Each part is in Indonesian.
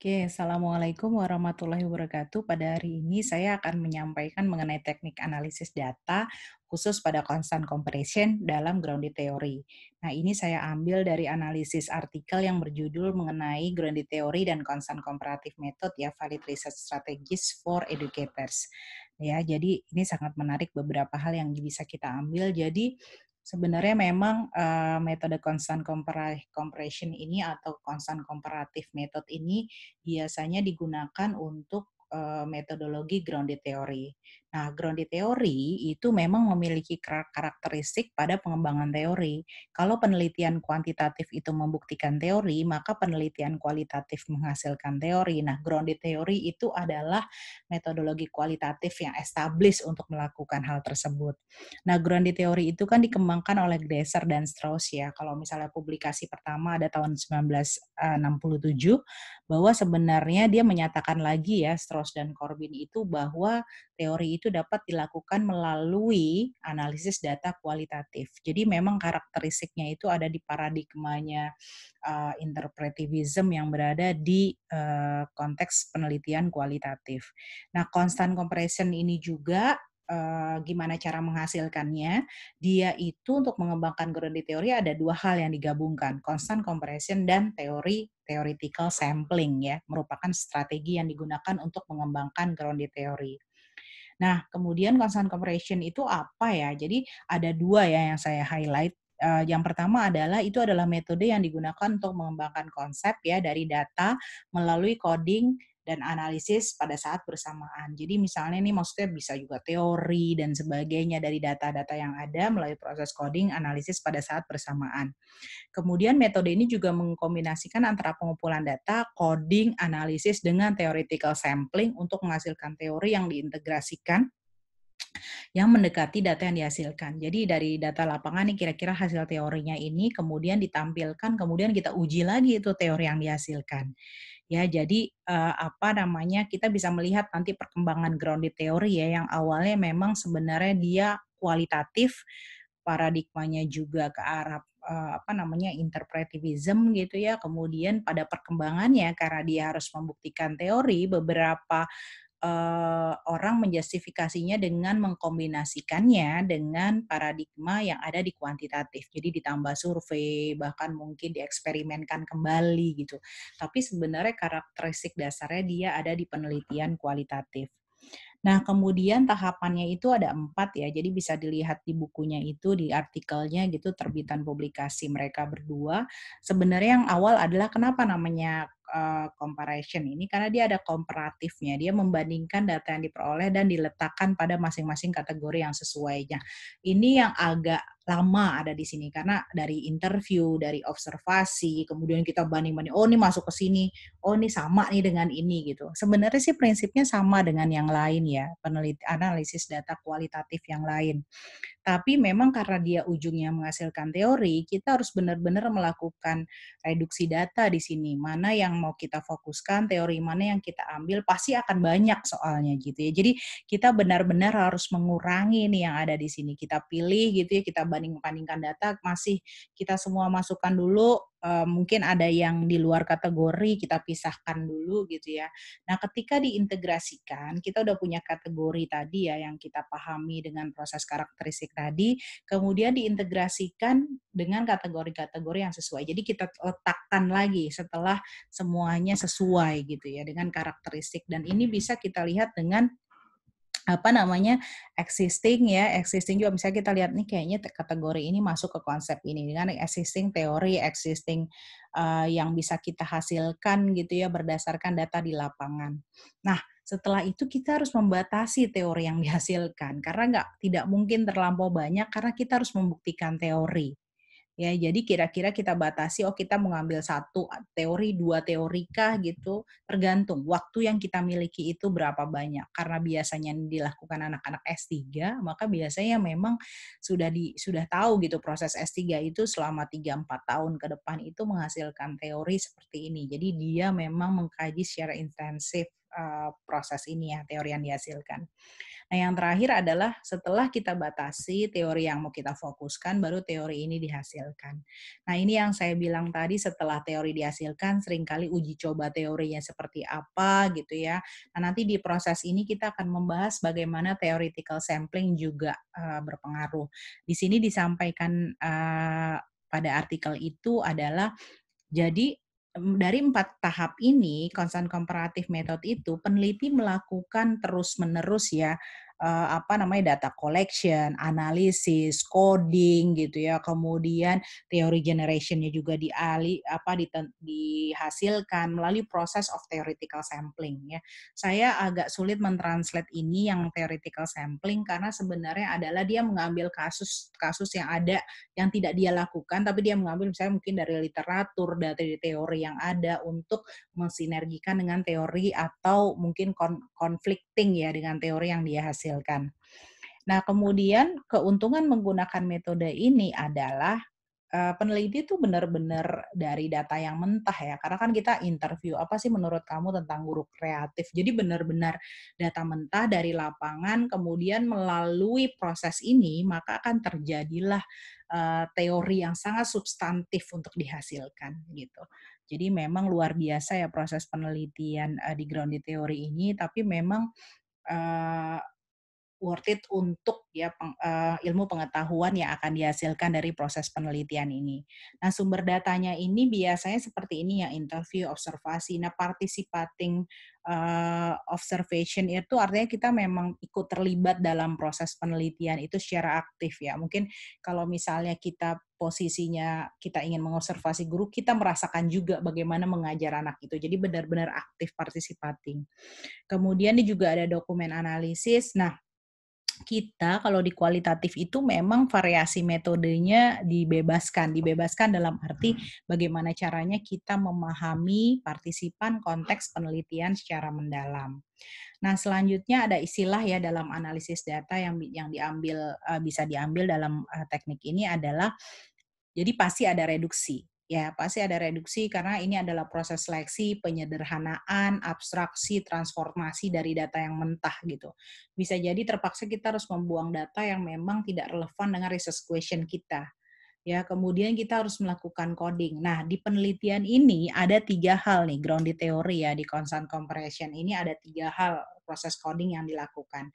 Oke, Assalamualaikum warahmatullahi wabarakatuh. Pada hari ini saya akan menyampaikan mengenai teknik analisis data khusus pada constant compression dalam grounded theory. Nah, ini saya ambil dari analisis artikel yang berjudul mengenai grounded theory dan constant comparative method ya, valid research strategies for educators. Ya, jadi ini sangat menarik beberapa hal yang bisa kita ambil. Jadi sebenarnya memang uh, metode constant compression ini atau constant comparative method ini biasanya digunakan untuk uh, metodologi grounded theory. Nah, grounded theory itu memang memiliki karakteristik pada pengembangan teori. Kalau penelitian kuantitatif itu membuktikan teori, maka penelitian kualitatif menghasilkan teori. Nah, grounded theory itu adalah metodologi kualitatif yang established untuk melakukan hal tersebut. Nah, grounded theory itu kan dikembangkan oleh Glaser dan Strauss ya. Kalau misalnya publikasi pertama ada tahun 1967 bahwa sebenarnya dia menyatakan lagi ya Strauss dan Corbin itu bahwa teori itu dapat dilakukan melalui analisis data kualitatif. Jadi memang karakteristiknya itu ada di paradigmanya uh, interpretivism yang berada di uh, konteks penelitian kualitatif. Nah, constant compression ini juga Uh, gimana cara menghasilkannya, dia itu untuk mengembangkan ground teori ada dua hal yang digabungkan, constant compression dan teori theoretical sampling ya, merupakan strategi yang digunakan untuk mengembangkan ground theory. Nah, kemudian concern comparison itu apa ya? Jadi ada dua ya yang saya highlight eh, yang pertama adalah itu adalah metode yang digunakan untuk mengembangkan konsep ya dari data melalui coding dan analisis pada saat bersamaan. Jadi misalnya ini maksudnya bisa juga teori dan sebagainya dari data-data yang ada melalui proses coding, analisis pada saat bersamaan. Kemudian metode ini juga mengkombinasikan antara pengumpulan data, coding, analisis dengan theoretical sampling untuk menghasilkan teori yang diintegrasikan yang mendekati data yang dihasilkan. Jadi dari data lapangan ini kira-kira hasil teorinya ini kemudian ditampilkan, kemudian kita uji lagi itu teori yang dihasilkan ya jadi uh, apa namanya kita bisa melihat nanti perkembangan grounded theory ya yang awalnya memang sebenarnya dia kualitatif paradigmanya juga ke arah eh, apa namanya interpretivism gitu ya kemudian pada perkembangannya karena dia harus membuktikan teori beberapa Eh, orang menjustifikasinya dengan mengkombinasikannya dengan paradigma yang ada di kuantitatif. Jadi ditambah survei, bahkan mungkin dieksperimenkan kembali gitu. Tapi sebenarnya karakteristik dasarnya dia ada di penelitian kualitatif. Nah, kemudian tahapannya itu ada empat ya, jadi bisa dilihat di bukunya itu, di artikelnya gitu, terbitan publikasi mereka berdua. Sebenarnya yang awal adalah kenapa namanya Eh, comparison ini karena dia ada komparatifnya. Dia membandingkan data yang diperoleh dan diletakkan pada masing-masing kategori yang sesuainya. Ini yang agak lama ada di sini karena dari interview, dari observasi, kemudian kita banding-banding, oh ini masuk ke sini, oh ini sama nih dengan ini gitu. Sebenarnya sih prinsipnya sama dengan yang lain ya, peneliti analisis data kualitatif yang lain. Tapi memang karena dia ujungnya menghasilkan teori, kita harus benar-benar melakukan reduksi data di sini, mana yang mau kita fokuskan, teori mana yang kita ambil, pasti akan banyak soalnya gitu ya. Jadi kita benar-benar harus mengurangi nih yang ada di sini. Kita pilih gitu ya, kita banding-bandingkan data, masih kita semua masukkan dulu mungkin ada yang di luar kategori kita pisahkan dulu gitu ya. Nah, ketika diintegrasikan, kita udah punya kategori tadi ya yang kita pahami dengan proses karakteristik tadi, kemudian diintegrasikan dengan kategori-kategori yang sesuai. Jadi kita letakkan lagi setelah semuanya sesuai gitu ya dengan karakteristik dan ini bisa kita lihat dengan apa namanya existing ya existing juga misalnya kita lihat nih kayaknya kategori ini masuk ke konsep ini dengan existing teori existing uh, yang bisa kita hasilkan gitu ya berdasarkan data di lapangan nah setelah itu kita harus membatasi teori yang dihasilkan karena nggak tidak mungkin terlampau banyak karena kita harus membuktikan teori ya jadi kira-kira kita batasi oh kita mengambil satu teori dua teori kah gitu tergantung waktu yang kita miliki itu berapa banyak karena biasanya yang dilakukan anak-anak S3 maka biasanya memang sudah di sudah tahu gitu proses S3 itu selama 3 4 tahun ke depan itu menghasilkan teori seperti ini jadi dia memang mengkaji secara intensif Eh, proses ini ya, teori yang dihasilkan. Nah, yang terakhir adalah setelah kita batasi teori yang mau kita fokuskan, baru teori ini dihasilkan. Nah, ini yang saya bilang tadi setelah teori dihasilkan, seringkali uji coba teorinya seperti apa gitu ya. Nah, nanti di proses ini kita akan membahas bagaimana theoretical sampling juga uh, berpengaruh. Di sini disampaikan uh, pada artikel itu adalah jadi dari empat tahap ini, konsen komparatif metode itu peneliti melakukan terus-menerus ya uh, apa namanya data collection, analisis, coding gitu ya. Kemudian teori generationnya juga diali apa di, dihasilkan melalui proses of theoretical sampling ya. Saya agak sulit mentranslate ini yang theoretical sampling karena sebenarnya adalah dia mengambil kasus-kasus yang ada yang tidak dia lakukan tapi dia mengambil misalnya mungkin dari literatur, dari teori yang ada untuk mensinergikan dengan teori atau mungkin kon conflicting ya dengan teori yang dia hasil dihasilkan. Nah, kemudian keuntungan menggunakan metode ini adalah eh, peneliti itu benar-benar dari data yang mentah ya. Karena kan kita interview apa sih menurut kamu tentang guru kreatif. Jadi benar-benar data mentah dari lapangan kemudian melalui proses ini maka akan terjadilah eh, teori yang sangat substantif untuk dihasilkan gitu. Jadi memang luar biasa ya proses penelitian eh, di grounded teori ini tapi memang worth it untuk ya peng, uh, ilmu pengetahuan yang akan dihasilkan dari proses penelitian ini. Nah, sumber datanya ini biasanya seperti ini ya interview, observasi. Nah, participating uh, observation itu artinya kita memang ikut terlibat dalam proses penelitian itu secara aktif ya. Mungkin kalau misalnya kita posisinya kita ingin mengobservasi guru, kita merasakan juga bagaimana mengajar anak itu. Jadi benar-benar aktif participating. Kemudian ini juga ada dokumen analisis. Nah, kita kalau di kualitatif itu memang variasi metodenya dibebaskan, dibebaskan dalam arti hmm. bagaimana caranya kita memahami partisipan konteks penelitian secara mendalam. Nah, selanjutnya ada istilah ya dalam analisis data yang yang diambil eh, bisa diambil dalam eh, teknik ini adalah jadi pasti ada reduksi ya pasti ada reduksi karena ini adalah proses seleksi, penyederhanaan, abstraksi, transformasi dari data yang mentah gitu. Bisa jadi terpaksa kita harus membuang data yang memang tidak relevan dengan research question kita. Ya, kemudian kita harus melakukan coding. Nah, di penelitian ini ada tiga hal nih, ground di teori ya, di constant compression ini ada tiga hal proses coding yang dilakukan.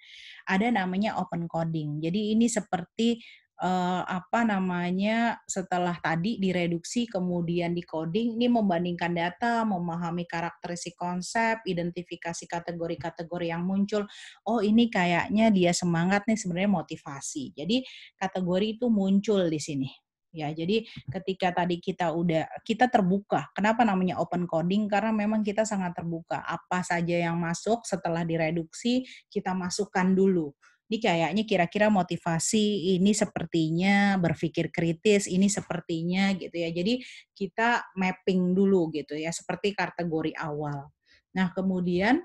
Ada namanya open coding. Jadi ini seperti eh, apa namanya setelah tadi direduksi kemudian dikoding ini membandingkan data, memahami karakteristik konsep, identifikasi kategori-kategori yang muncul. Oh, ini kayaknya dia semangat nih sebenarnya motivasi. Jadi kategori itu muncul di sini ya jadi ketika tadi kita udah kita terbuka kenapa namanya open coding karena memang kita sangat terbuka apa saja yang masuk setelah direduksi kita masukkan dulu ini kayaknya kira-kira motivasi ini sepertinya berpikir kritis, ini sepertinya gitu ya. Jadi kita mapping dulu gitu ya, seperti kategori awal. Nah, kemudian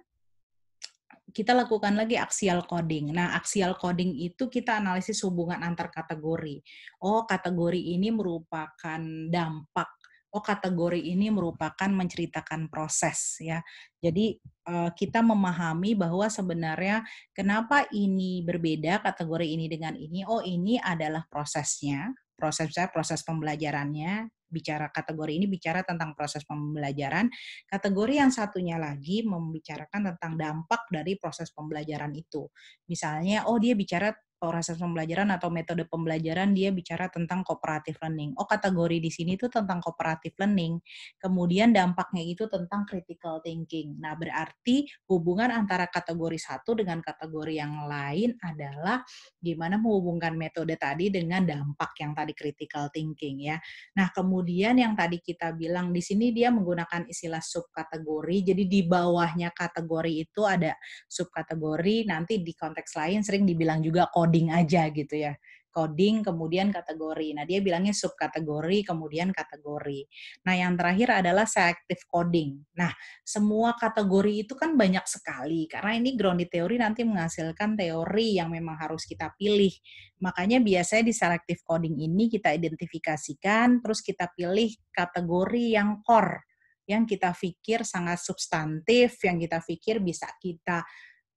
kita lakukan lagi aksial coding. Nah, aksial coding itu kita analisis hubungan antar kategori. Oh, kategori ini merupakan dampak oh kategori ini merupakan menceritakan proses ya. Jadi eh, kita memahami bahwa sebenarnya kenapa ini berbeda kategori ini dengan ini, oh ini adalah prosesnya, prosesnya proses pembelajarannya, bicara kategori ini bicara tentang proses pembelajaran, kategori yang satunya lagi membicarakan tentang dampak dari proses pembelajaran itu. Misalnya, oh dia bicara proses pembelajaran atau metode pembelajaran dia bicara tentang cooperative learning. Oh, kategori di sini itu tentang cooperative learning. Kemudian dampaknya itu tentang critical thinking. Nah, berarti hubungan antara kategori satu dengan kategori yang lain adalah gimana menghubungkan metode tadi dengan dampak yang tadi critical thinking ya. Nah, kemudian yang tadi kita bilang di sini dia menggunakan istilah subkategori. Jadi di bawahnya kategori itu ada subkategori, nanti di konteks lain sering dibilang juga kode coding aja gitu ya coding kemudian kategori. Nah, dia bilangnya subkategori kemudian kategori. Nah, yang terakhir adalah selective coding. Nah, semua kategori itu kan banyak sekali karena ini grounded teori nanti menghasilkan teori yang memang harus kita pilih. Makanya biasanya di selective coding ini kita identifikasikan terus kita pilih kategori yang core yang kita pikir sangat substantif, yang kita pikir bisa kita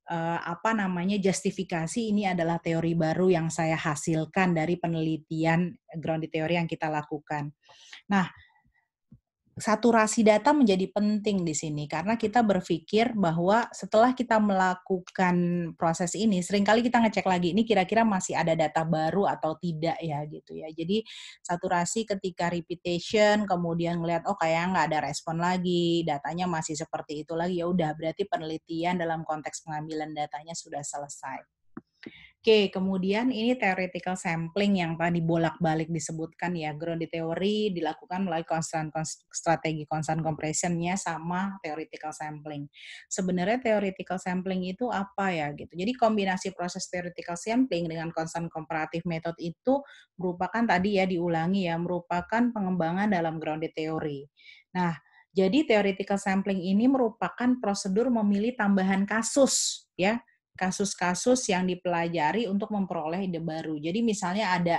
uh, apa namanya justifikasi ini adalah teori baru yang saya hasilkan dari penelitian grounded theory yang kita lakukan. Nah, saturasi data menjadi penting di sini karena kita berpikir bahwa setelah kita melakukan proses ini seringkali kita ngecek lagi ini kira-kira masih ada data baru atau tidak ya gitu ya. Jadi saturasi ketika repetition kemudian ngelihat oh kayak nggak ada respon lagi, datanya masih seperti itu lagi ya udah berarti penelitian dalam konteks pengambilan datanya sudah selesai. Oke, kemudian ini theoretical sampling yang tadi bolak-balik disebutkan ya, grounded theory dilakukan melalui constant, strategi constant compression sama theoretical sampling. Sebenarnya theoretical sampling itu apa ya gitu. Jadi kombinasi proses theoretical sampling dengan constant comparative method itu merupakan tadi ya diulangi ya, merupakan pengembangan dalam grounded theory. Nah, jadi theoretical sampling ini merupakan prosedur memilih tambahan kasus ya kasus-kasus yang dipelajari untuk memperoleh ide baru. Jadi misalnya ada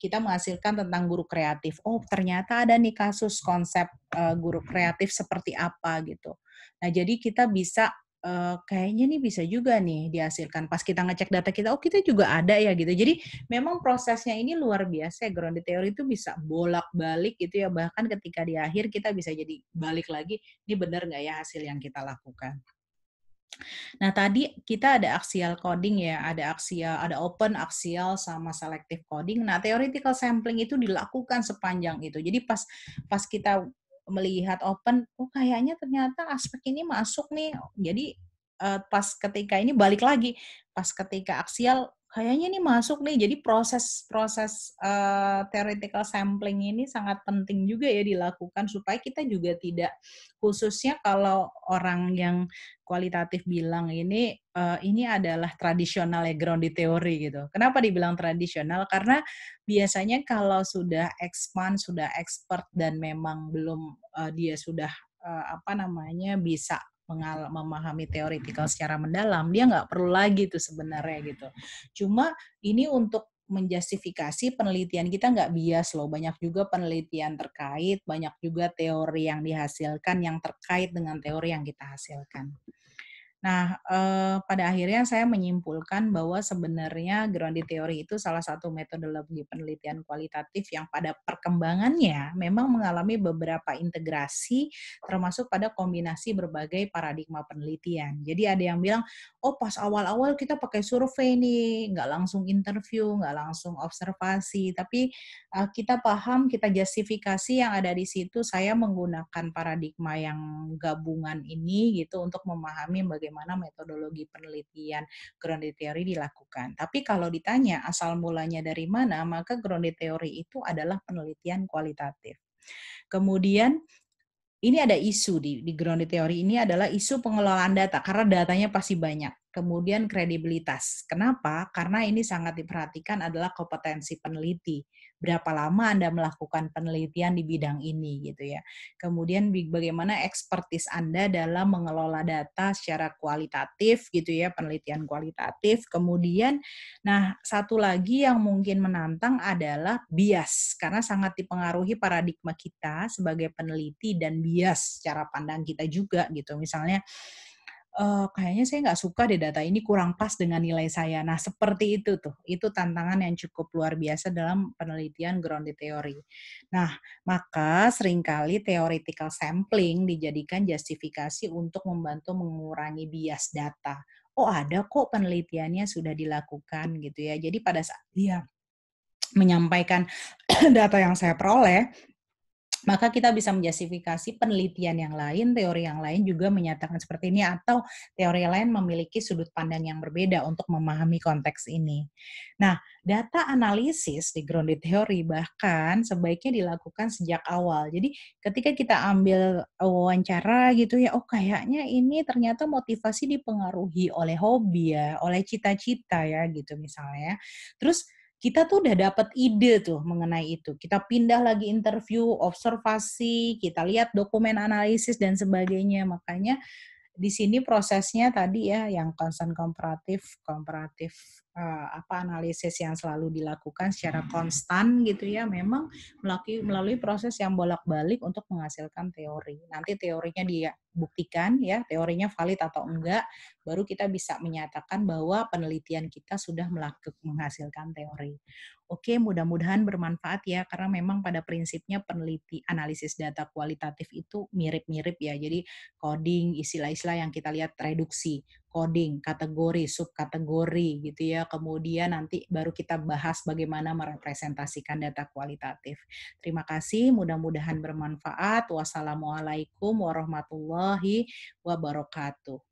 kita menghasilkan tentang guru kreatif. Oh, ternyata ada nih kasus konsep uh, guru kreatif seperti apa gitu. Nah, jadi kita bisa uh, kayaknya nih bisa juga nih dihasilkan pas kita ngecek data kita. Oh, kita juga ada ya gitu. Jadi memang prosesnya ini luar biasa. Ya, grounded teori itu bisa bolak-balik gitu ya. Bahkan ketika di akhir kita bisa jadi balik lagi. Ini benar nggak ya hasil yang kita lakukan? Nah, tadi kita ada axial coding ya, ada axial, ada open axial sama selective coding. Nah, theoretical sampling itu dilakukan sepanjang itu. Jadi pas pas kita melihat open, oh kayaknya ternyata aspek ini masuk nih. Jadi eh, pas ketika ini balik lagi, pas ketika aksial kayaknya ini masuk nih. Jadi proses proses uh, theoretical sampling ini sangat penting juga ya dilakukan supaya kita juga tidak khususnya kalau orang yang kualitatif bilang ini uh, ini adalah tradisional ya ground di teori gitu. Kenapa dibilang tradisional? Karena biasanya kalau sudah expand, sudah expert dan memang belum uh, dia sudah apa namanya bisa memahami teoritikal secara mendalam, dia nggak perlu lagi tuh sebenarnya gitu. Cuma ini untuk menjustifikasi penelitian kita nggak bias loh. Banyak juga penelitian terkait, banyak juga teori yang dihasilkan yang terkait dengan teori yang kita hasilkan. Nah, eh, pada akhirnya saya menyimpulkan bahwa sebenarnya grounded theory itu salah satu metode lebih penelitian kualitatif yang pada perkembangannya memang mengalami beberapa integrasi termasuk pada kombinasi berbagai paradigma penelitian. Jadi ada yang bilang, oh pas awal-awal kita pakai survei nih, nggak langsung interview, nggak langsung observasi, tapi eh, kita paham, kita justifikasi yang ada di situ, saya menggunakan paradigma yang gabungan ini gitu untuk memahami bagaimana bagaimana metodologi penelitian grounded theory dilakukan. Tapi kalau ditanya asal mulanya dari mana, maka grounded theory itu adalah penelitian kualitatif. Kemudian ini ada isu di, di grounded theory ini adalah isu pengelolaan data karena datanya pasti banyak kemudian kredibilitas. Kenapa? Karena ini sangat diperhatikan adalah kompetensi peneliti. Berapa lama Anda melakukan penelitian di bidang ini gitu ya. Kemudian bagaimana ekspertis Anda dalam mengelola data secara kualitatif gitu ya, penelitian kualitatif. Kemudian nah, satu lagi yang mungkin menantang adalah bias karena sangat dipengaruhi paradigma kita sebagai peneliti dan bias cara pandang kita juga gitu. Misalnya uh, kayaknya saya nggak suka deh data ini kurang pas dengan nilai saya. Nah, seperti itu tuh. Itu tantangan yang cukup luar biasa dalam penelitian grounded theory. Nah, maka seringkali theoretical sampling dijadikan justifikasi untuk membantu mengurangi bias data. Oh, ada kok penelitiannya sudah dilakukan gitu ya. Jadi pada saat dia menyampaikan data yang saya peroleh, maka kita bisa menjustifikasi penelitian yang lain, teori yang lain juga menyatakan seperti ini atau teori lain memiliki sudut pandang yang berbeda untuk memahami konteks ini. Nah, data analisis di grounded theory bahkan sebaiknya dilakukan sejak awal. Jadi ketika kita ambil e, wawancara gitu ya, oh kayaknya ini ternyata motivasi dipengaruhi oleh hobi ya, oleh cita-cita ya gitu misalnya. Ya. Terus kita tuh udah dapat ide tuh mengenai itu. Kita pindah lagi interview, observasi, kita lihat dokumen analisis dan sebagainya. Makanya di sini prosesnya tadi ya yang konsen komparatif, komparatif uh, apa analisis yang selalu dilakukan secara hmm. konstan gitu ya memang melalui hmm. melalui proses yang bolak-balik untuk menghasilkan teori. Nanti teorinya dibuktikan ya, teorinya valid atau enggak, baru kita bisa menyatakan bahwa penelitian kita sudah melakukan menghasilkan teori. Oke, mudah-mudahan bermanfaat ya karena memang pada prinsipnya peneliti analisis data kualitatif itu mirip-mirip ya. Jadi coding istilah-istilah yang kita lihat reduksi coding, kategori, subkategori gitu ya. Kemudian nanti baru kita bahas bagaimana merepresentasikan data kualitatif. Terima kasih, mudah-mudahan bermanfaat. Wassalamualaikum warahmatullahi wabarakatuh.